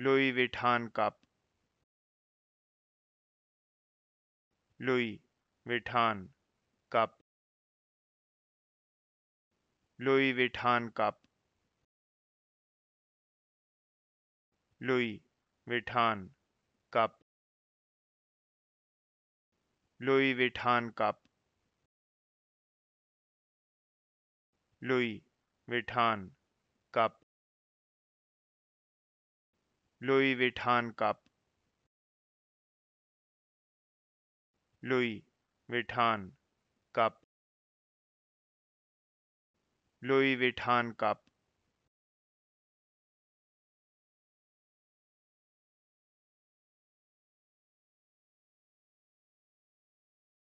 Louis Vuitton cup Louis Vuitton cup Louis Vuitton cup Louis Vuitton cup Louis Vuitton cup Louis Vuitton cup Louis Vuitton cup Louis Vuitton cup Louis Vuitton cup